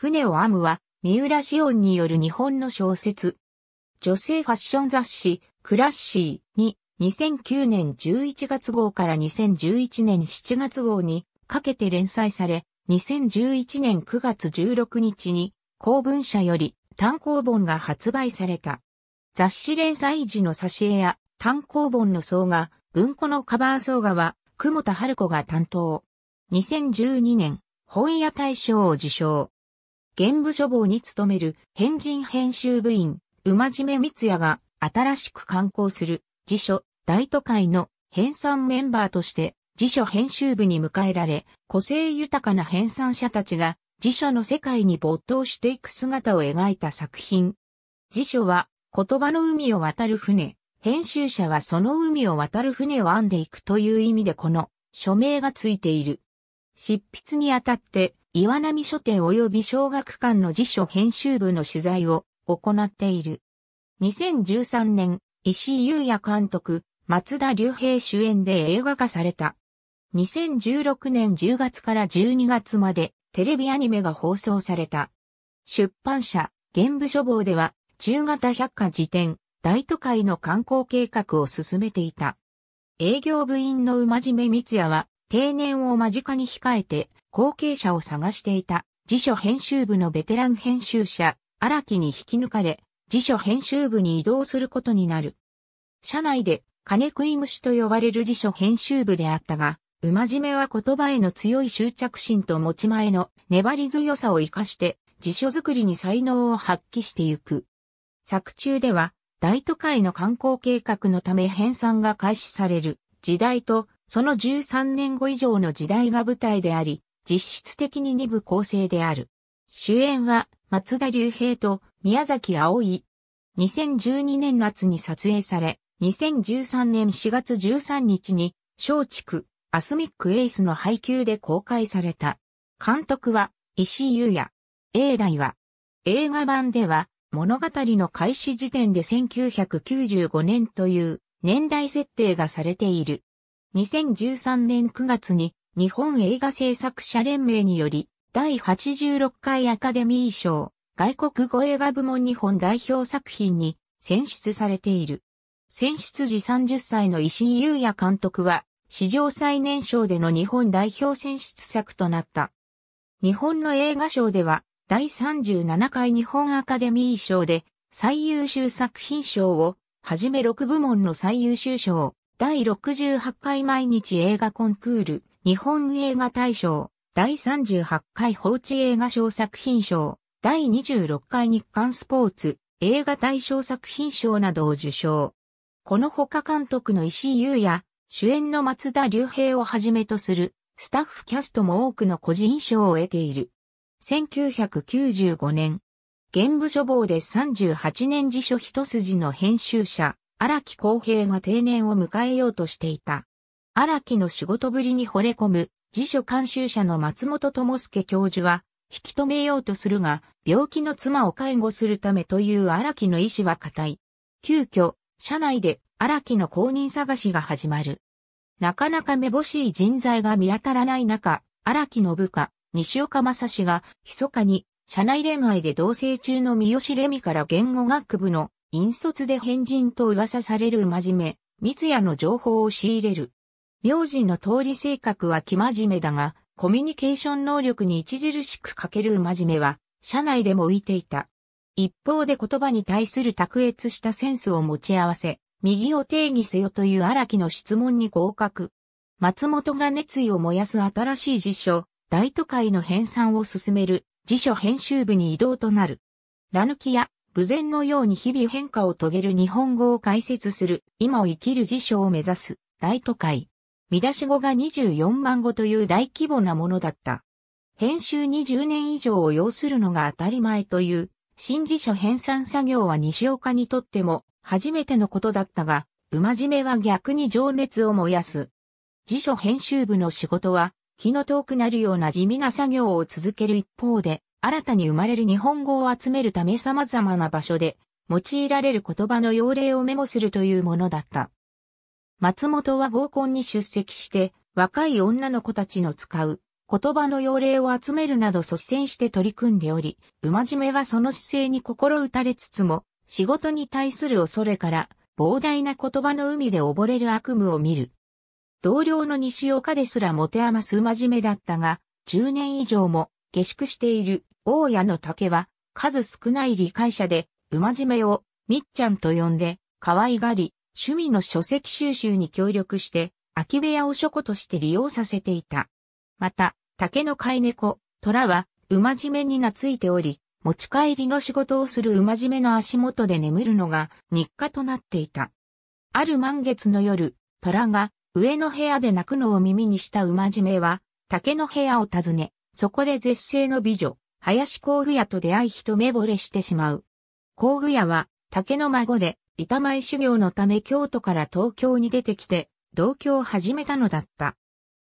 船を編むは、三浦紫音による日本の小説。女性ファッション雑誌、クラッシーに、2009年11月号から2011年7月号にかけて連載され、2011年9月16日に公文社より単行本が発売された。雑誌連載時の挿絵や単行本の層画、文庫のカバー層画は、久保田春子が担当。2012年、本屋大賞を受賞。現部書房に勤める変人編集部員、馬締め光也が新しく刊行する辞書大都会の編纂メンバーとして辞書編集部に迎えられ、個性豊かな編纂者たちが辞書の世界に没頭していく姿を描いた作品。辞書は言葉の海を渡る船、編集者はその海を渡る船を編んでいくという意味でこの署名がついている。執筆にあたって岩波書店及び小学館の辞書編集部の取材を行っている。2013年、石井祐也監督、松田龍平主演で映画化された。2016年10月から12月までテレビアニメが放送された。出版社、現部書房では中型百科辞典、大都会の観光計画を進めていた。営業部員の馬締めツ也は定年を間近に控えて後継者を探していた辞書編集部のベテラン編集者、荒木に引き抜かれ、辞書編集部に移動することになる。社内で金食い虫と呼ばれる辞書編集部であったが、馬締めは言葉への強い執着心と持ち前の粘り強さを活かして辞書作りに才能を発揮してゆく。作中では大都会の観光計画のため編纂が開始される時代とその13年後以上の時代が舞台であり、実質的に2部構成である。主演は松田龍平と宮崎葵。2012年夏に撮影され、2013年4月13日に松竹アスミックエイスの配給で公開された。監督は石井優也。英代は映画版では物語の開始時点で1995年という年代設定がされている。2013年9月に日本映画制作者連盟により、第86回アカデミー賞、外国語映画部門日本代表作品に選出されている。選出時30歳の石井優也監督は、史上最年少での日本代表選出作となった。日本の映画賞では、第37回日本アカデミー賞で、最優秀作品賞を、はじめ6部門の最優秀賞、第68回毎日映画コンクール、日本映画大賞、第38回放置映画賞作品賞、第26回日刊スポーツ、映画大賞作品賞などを受賞。このほか監督の石井優也、主演の松田龍平をはじめとする、スタッフキャストも多くの個人賞を得ている。1995年、現部処房で38年辞書一筋の編集者、荒木公平が定年を迎えようとしていた。荒木の仕事ぶりに惚れ込む、辞書監修者の松本智介教授は、引き止めようとするが、病気の妻を介護するためという荒木の意志は固い。急遽、社内で荒木の公認探しが始まる。なかなかめぼしい人材が見当たらない中、荒木の部下、西岡正史が、密かに、社内恋愛で同棲中の三好レミから言語学部の、引率で変人と噂される真面目、三谷の情報を仕入れる。名字の通り性格は生真面目だが、コミュニケーション能力に著しく欠ける真面目は、社内でも浮いていた。一方で言葉に対する卓越したセンスを持ち合わせ、右を定義せよという荒木の質問に合格。松本が熱意を燃やす新しい辞書、大都会の編纂を進める辞書編集部に移動となる。ラヌキや、無前のように日々変化を遂げる日本語を解説する、今を生きる辞書を目指す、大都会。見出し語が24万語という大規模なものだった。編集20年以上を要するのが当たり前という、新辞書編纂作業は西岡にとっても初めてのことだったが、馬締めは逆に情熱を燃やす。辞書編集部の仕事は、気の遠くなるような地味な作業を続ける一方で、新たに生まれる日本語を集めるため様々な場所で、用いられる言葉の要例をメモするというものだった。松本は合コンに出席して、若い女の子たちの使う言葉の要領を集めるなど率先して取り組んでおり、馬締めはその姿勢に心打たれつつも、仕事に対する恐れから、膨大な言葉の海で溺れる悪夢を見る。同僚の西岡ですら持て余す馬締めだったが、10年以上も下宿している大家の竹は、数少ない理解者で、馬締めをみっちゃんと呼んで、可愛がり、趣味の書籍収集に協力して、空き部屋を書庫として利用させていた。また、竹の飼い猫、虎は、馬締めに懐いており、持ち帰りの仕事をする馬締めの足元で眠るのが日課となっていた。ある満月の夜、虎が上の部屋で泣くのを耳にした馬締めは、竹の部屋を訪ね、そこで絶世の美女、林工具屋と出会い一目惚れしてしまう。工具屋は竹の孫で、板前修行のため京都から東京に出てきて、同居を始めたのだった。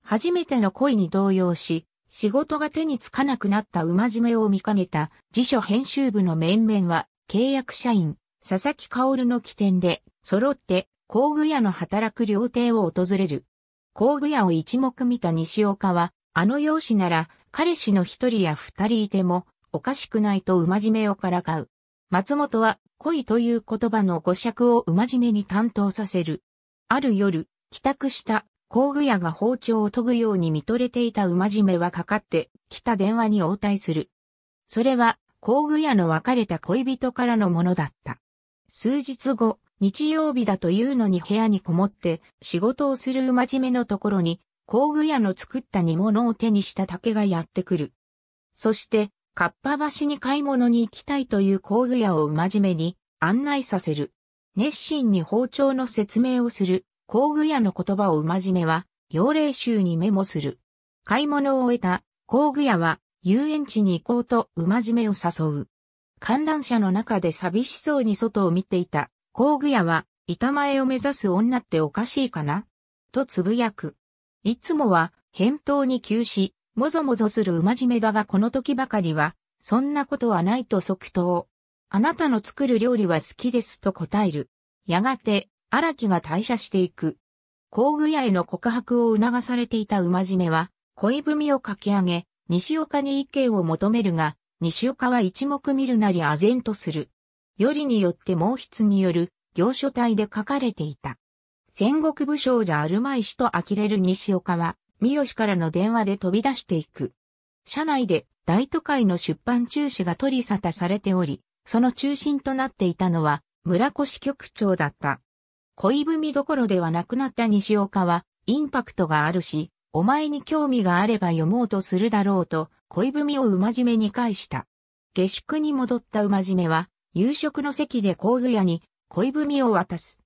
初めての恋に動揺し、仕事が手につかなくなった馬締めを見かねた辞書編集部の面々は、契約社員、佐々木薫の起点で、揃って工具屋の働く料亭を訪れる。工具屋を一目見た西岡は、あの容姿なら彼氏の一人や二人いてもおかしくないと馬締めをからかう。松本は恋という言葉の語尺を馬締めに担当させる。ある夜、帰宅した工具屋が包丁を研ぐように見とれていた馬締めはかかって来た電話に応対する。それは工具屋の別れた恋人からのものだった。数日後、日曜日だというのに部屋にこもって仕事をする馬締めのところに工具屋の作った煮物を手にした竹がやってくる。そしてかっぱ橋に買い物に行きたいという工具屋を馬真面目に案内させる。熱心に包丁の説明をする。工具屋の言葉を馬真面目は、用例集にメモする。買い物を終えた工具屋は、遊園地に行こうと馬真面目を誘う。観覧車の中で寂しそうに外を見ていた工具屋は、板前を目指す女っておかしいかなとつぶやく。いつもは、返答に急止、もぞもぞする馬じめだがこの時ばかりは、そんなことはないと即答。あなたの作る料理は好きですと答える。やがて、荒木が退社していく。工具屋への告白を促されていた馬締めは、恋文を書き上げ、西岡に意見を求めるが、西岡は一目見るなり唖然とする。よりによって毛筆による、行書体で書かれていた。戦国武将じゃあるまいしと呆れる西岡は、三好からの電話で飛び出していく。社内で大都会の出版中止が取り沙汰されており、その中心となっていたのは村越局長だった。恋文どころではなくなった西岡は、インパクトがあるし、お前に興味があれば読もうとするだろうと、恋文を馬締めに返した。下宿に戻った馬締めは、夕食の席で工具屋に恋文を渡す。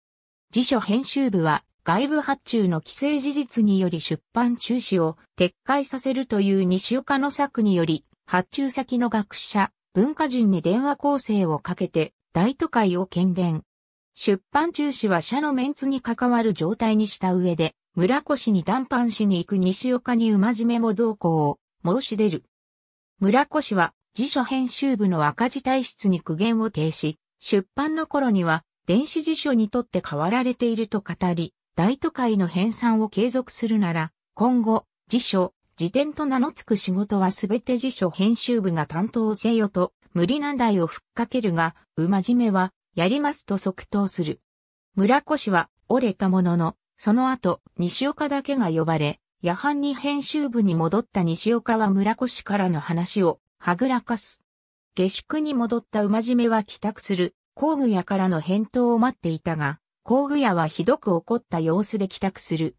辞書編集部は外部発注の規制事実により出版中止を撤回させるという西岡の策により、発注先の学者、文化人に電話構成をかけて、大都会を権限。出版中止は社のメンツに関わる状態にした上で、村越に談判しに行く西岡に馬締めも同行を申し出る。村越は辞書編集部の赤字体質に苦言を呈し、出版の頃には電子辞書にとって変わられていると語り、大都会の編纂を継続するなら、今後、辞書、辞典と名の付く仕事はすべて辞書編集部が担当せよと、無理難題を吹っかけるが、馬真面目は、やりますと即答する。村越は折れたものの、その後、西岡だけが呼ばれ、夜半に編集部に戻った西岡は村越からの話を、はぐらかす。下宿に戻った馬真面目は帰宅する、工具屋からの返答を待っていたが、工具屋はひどく怒った様子で帰宅する。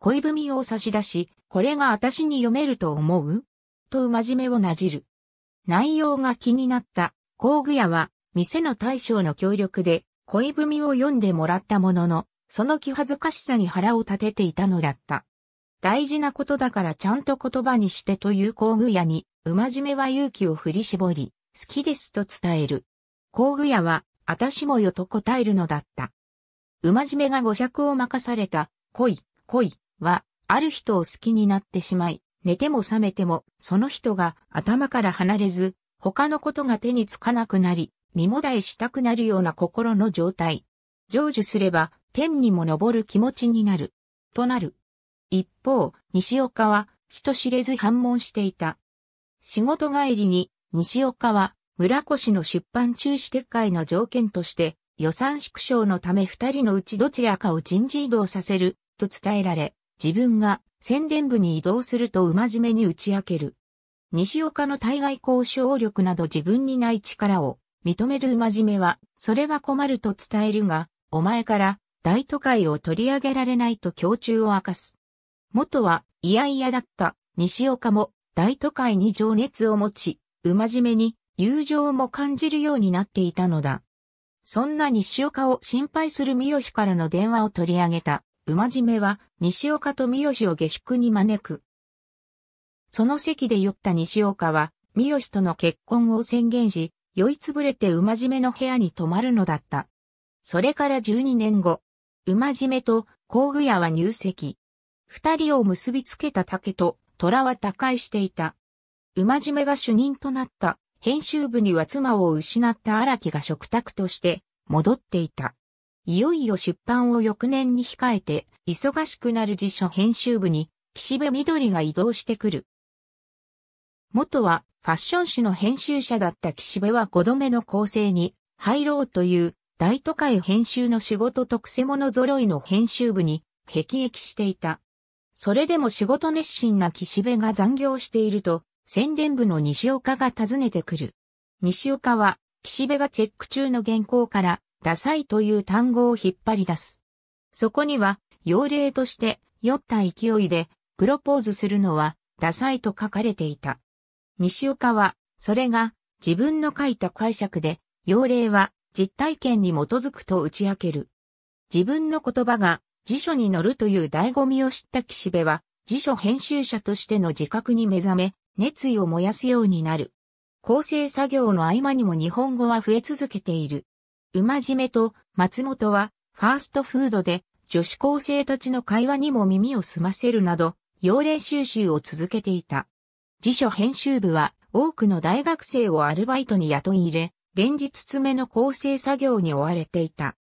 恋文を差し出し、これが私に読めると思うと真面目をなじる。内容が気になった工具屋は、店の大将の協力で恋文を読んでもらったものの、その気恥ずかしさに腹を立てていたのだった。大事なことだからちゃんと言葉にしてという工具屋に、馬締めは勇気を振り絞り、好きですと伝える。工具屋は、私もよと答えるのだった。馬締めが五尺を任された、恋、恋は、ある人を好きになってしまい、寝ても覚めても、その人が頭から離れず、他のことが手につかなくなり、身もだえしたくなるような心の状態。成就すれば、天にも昇る気持ちになる。となる。一方、西岡は、人知れず反問していた。仕事帰りに、西岡は、村越の出版中止撤回の条件として、予算縮小のため二人のうちどちらかを人事異動させると伝えられ、自分が宣伝部に移動すると馬締めに打ち明ける。西岡の対外交渉力など自分にない力を認める馬締めは、それは困ると伝えるが、お前から大都会を取り上げられないと胸中を明かす。元は嫌々だった西岡も大都会に情熱を持ち、馬締めに友情も感じるようになっていたのだ。そんな西岡を心配する三好からの電話を取り上げた、馬締は西岡と三好を下宿に招く。その席で酔った西岡は、三好との結婚を宣言し、酔いつぶれて馬締の部屋に泊まるのだった。それから12年後、馬締と工具屋は入籍。二人を結びつけた竹と虎は他界していた。馬締が主任となった編集部には妻を失った荒木が食卓として戻っていた。いよいよ出版を翌年に控えて、忙しくなる辞書編集部に、岸辺緑が移動してくる。元はファッション誌の編集者だった岸辺は5度目の構成に入ろうという大都会編集の仕事と癖者揃いの編集部に辟易していた。それでも仕事熱心な岸辺が残業していると、宣伝部の西岡が訪ねてくる。西岡は、岸辺がチェック中の原稿から、ダサいという単語を引っ張り出す。そこには、要例として、酔った勢いで、プロポーズするのは、ダサいと書かれていた。西岡は、それが、自分の書いた解釈で、要例は、実体験に基づくと打ち明ける。自分の言葉が、辞書に載るという醍醐味を知った岸辺は、辞書編集者としての自覚に目覚め、熱意を燃やすようになる。構成作業の合間にも日本語は増え続けている。馬締めと松本はファーストフードで女子高生たちの会話にも耳を澄ませるなど、要霊収集を続けていた。辞書編集部は多くの大学生をアルバイトに雇い入れ、連日詰めの構成作業に追われていた。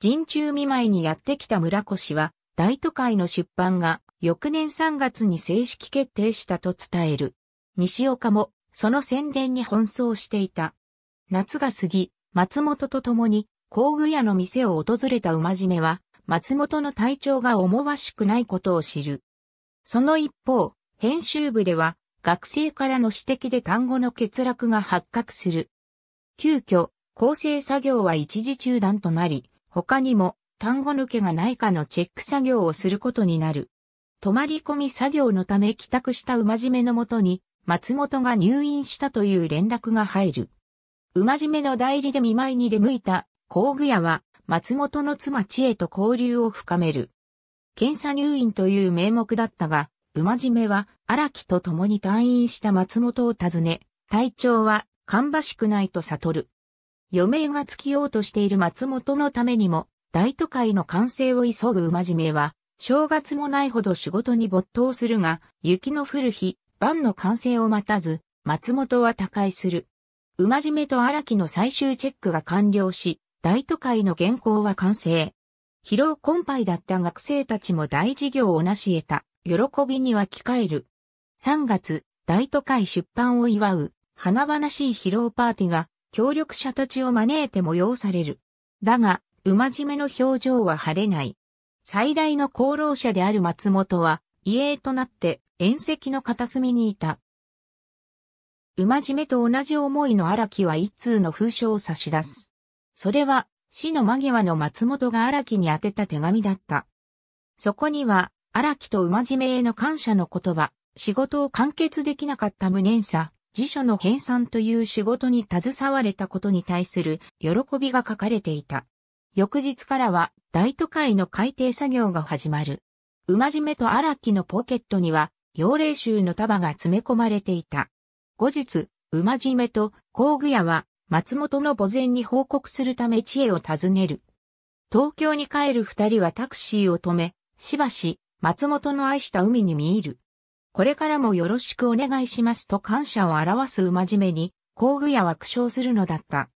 人中見舞いにやってきた村越は、大都会の出版が翌年3月に正式決定したと伝える。西岡も、その宣伝に奔走していた。夏が過ぎ、松本と共に、工具屋の店を訪れた馬締めは、松本の体調が思わしくないことを知る。その一方、編集部では、学生からの指摘で単語の欠落が発覚する。急遽、構成作業は一時中断となり、他にも単語抜けがないかのチェック作業をすることになる。泊まり込み作業のため帰宅した馬締めのもとに、松本が入院したという連絡が入る。馬締めの代理で見舞いに出向いた工具屋は松本の妻知恵と交流を深める。検査入院という名目だったが、馬締めは荒木と共に退院した松本を訪ね、体調は芳しくないと悟る。余命が尽きようとしている松本のためにも、大都会の完成を急ぐ馬締めは、正月もないほど仕事に没頭するが、雪の降る日、盤の完成を待たず、松本は他界する。馬締めと荒木の最終チェックが完了し、大都会の原稿は完成。疲労困憊だった学生たちも大事業を成し得た、喜びには着替える。3月、大都会出版を祝う、華々しい疲労パーティーが、協力者たちを招いて催される。だが、馬締めの表情は晴れない。最大の功労者である松本は、遺影となって縁石の片隅にいた。馬締めと同じ思いの荒木は一通の封書を差し出す。それは死の間際の松本が荒木に宛てた手紙だった。そこには荒木と馬締めへの感謝の言葉、仕事を完結できなかった無念さ、辞書の編纂という仕事に携われたことに対する喜びが書かれていた。翌日からは大都会の改訂作業が始まる。馬締めと荒木のポケットには、幼霊衆の束が詰め込まれていた。後日、馬締めと工具屋は、松本の墓前に報告するため知恵を訪ねる。東京に帰る二人はタクシーを止め、しばし、松本の愛した海に見入る。これからもよろしくお願いしますと感謝を表す馬締めに、工具屋は苦笑するのだった。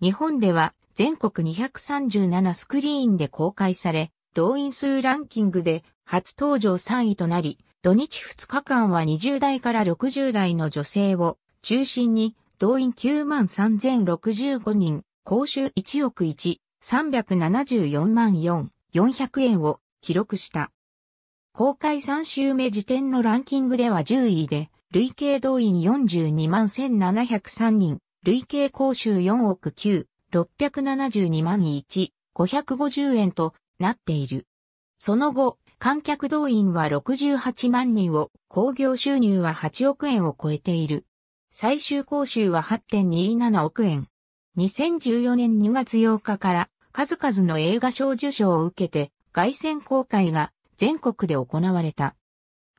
日本では全国237スクリーンで公開され、動員数ランキングで初登場3位となり、土日2日間は20代から60代の女性を中心に動員9万3065人、公衆1億1、374万4、400円を記録した。公開3週目時点のランキングでは10位で、累計動員42万1703人、累計公衆4億9、672万1、550円となっている。その後、観客動員は68万人を、興行収入は8億円を超えている。最終講習は8.27億円。2014年2月8日から数々の映画賞受賞を受けて、外線公開が全国で行われた。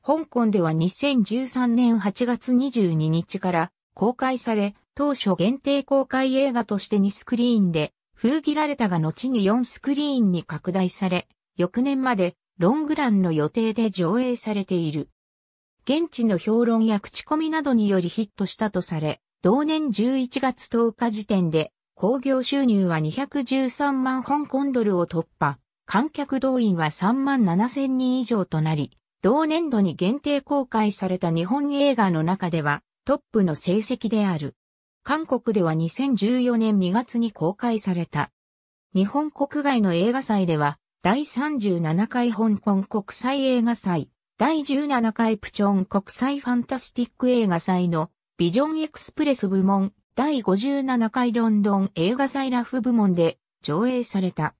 香港では2013年8月22日から公開され、当初限定公開映画として2スクリーンで封切られたが後に4スクリーンに拡大され、翌年までロングランの予定で上映されている。現地の評論や口コミなどによりヒットしたとされ、同年11月10日時点で、興行収入は213万香港ドルを突破、観客動員は3万7千人以上となり、同年度に限定公開された日本映画の中ではトップの成績である。韓国では2014年2月に公開された。日本国外の映画祭では第37回香港国際映画祭、第17回プチョン国際ファンタスティック映画祭のビジョンエクスプレス部門、第57回ロンドン映画祭ラフ部門で上映された。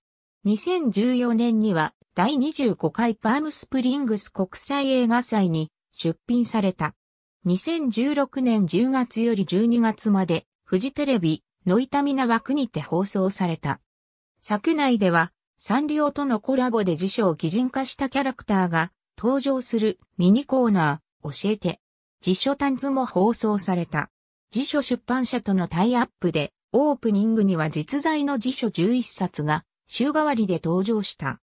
2014年には第25回パームスプリングス国際映画祭に出品された。2016年10月より12月までフジテレビの痛みな枠にて放送された。作内ではサンリオとのコラボで辞書を擬人化したキャラクターが登場するミニコーナー教えて辞書タンズも放送された。辞書出版社とのタイアップでオープニングには実在の辞書11冊が週替わりで登場した。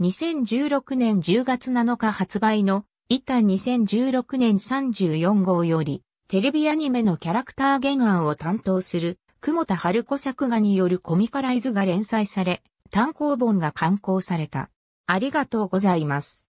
2016年10月7日発売の一旦2016年34号よりテレビアニメのキャラクター原案を担当する久保田春子作画によるコミカライズが連載され、単行本が刊行された。ありがとうございます。